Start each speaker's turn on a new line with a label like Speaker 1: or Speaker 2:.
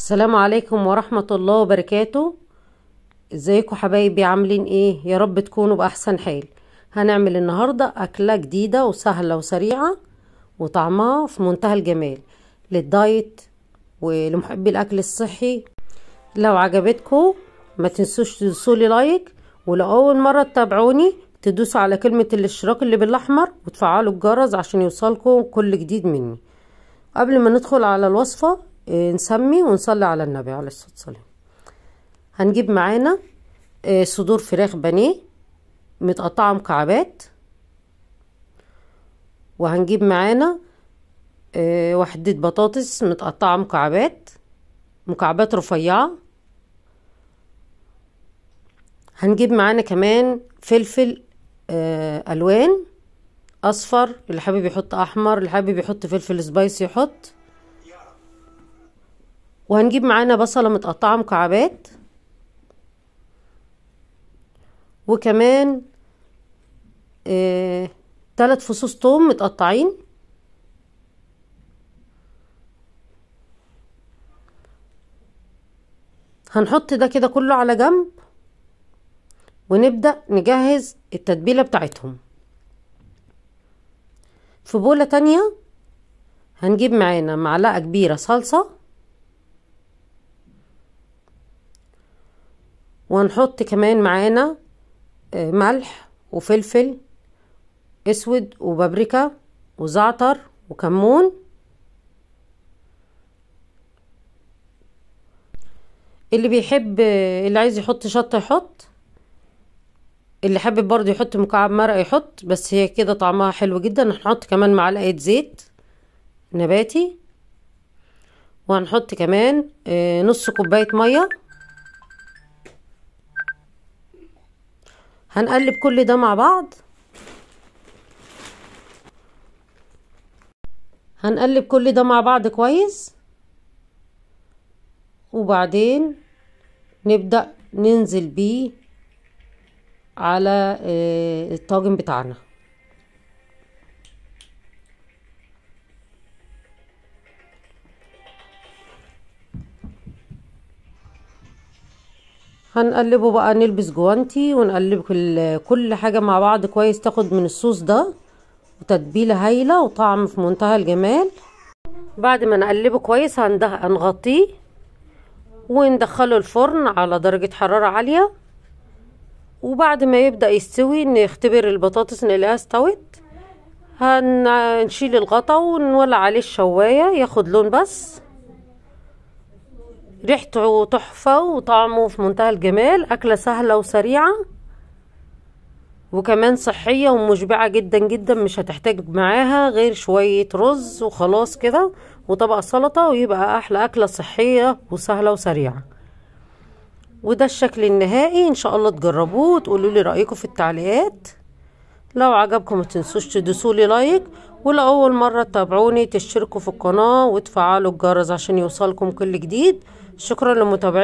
Speaker 1: السلام عليكم ورحمة الله وبركاته ازيكم حبايبي عاملين ايه يا رب تكونوا بأحسن حال هنعمل النهاردة أكلة جديدة وسهلة وسريعة وطعمها في منتهى الجمال للدايت ولمحبي الأكل الصحي لو عجبتكم ما تنسوش تدوسولي لايك ولو أول مرة تتابعوني تدوسوا على كلمة الاشتراك اللي بالأحمر وتفعلوا الجرس عشان يوصلكم كل جديد مني قبل ما ندخل على الوصفة إيه، نسمي ونصلي على النبي عليه الصلاة والسلام هنجيب معانا إيه، صدور فراخ بانيه متقطعة مكعبات وهنجيب معانا إيه، وحدة بطاطس متقطعة مكعبات مكعبات رفيعة هنجيب معانا كمان فلفل ألوان أصفر اللي حابب يحط أحمر اللي حابب يحط فلفل سبايسي يحط وهنجيب معانا بصلة متقطعة مكعبات وكمان آه تلات فصوص توم متقطعين هنحط ده كده كله على جنب ونبدأ نجهز التتبيلة بتاعتهم في بولة تانية هنجيب معانا معلقة كبيرة صلصة وهنحط كمان معانا آه، ملح وفلفل اسود وبابريكا وزعتر وكمون اللي بيحب آه، اللي عايز يحط شطه يحط اللي حابب برضو يحط مكعب مرق يحط بس هي كده طعمها حلو جدا هنحط كمان معلقه زيت نباتي وهنحط كمان آه، نص كوبايه ميه هنقلب كل ده مع بعض هنقلب كل ده مع بعض كويس وبعدين نبدأ ننزل بيه على آه، الطاجن بتاعنا هنقلبه بقى نلبس جوانتي ونقلب كل حاجة مع بعض كويس تاخد من الصوص ده وتتبيلة هايلة وطعم في منتهى الجمال بعد ما نقلبه كويس هنده هنغطيه وندخله الفرن على درجة حرارة عالية وبعد ما يبدأ يستوي نختبر البطاطس نلاقيها استوت هنشيل الغطا ونولع عليه الشواية ياخد لون بس ريحته تحفة وطعمه في منتهى الجمال أكلة سهلة وسريعة وكمان صحية ومشبعة جدا جدا مش هتحتاج معاها غير شوية رز وخلاص كده وطبق سلطة ويبقى أحلى أكلة صحية وسهلة وسريعة وده الشكل النهائي إن شاء الله تجربوه وتقولوا لي رأيكم في التعليقات لو عجبكم ما تنسوش تدوسولي لايك ولأول مرة تتابعوني تشتركوا في القناة وتفعلوا الجرس عشان يوصلكم كل جديد شكرا لمتابعتكم